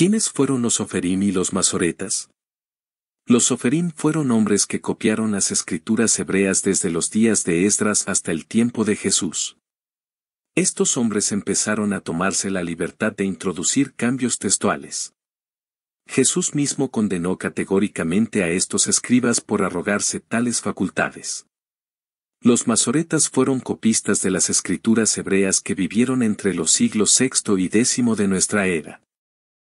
¿Quiénes fueron los oferim y los Masoretas? Los oferim fueron hombres que copiaron las escrituras hebreas desde los días de Esdras hasta el tiempo de Jesús. Estos hombres empezaron a tomarse la libertad de introducir cambios textuales. Jesús mismo condenó categóricamente a estos escribas por arrogarse tales facultades. Los masoretas fueron copistas de las escrituras hebreas que vivieron entre los siglos VI y X de nuestra era.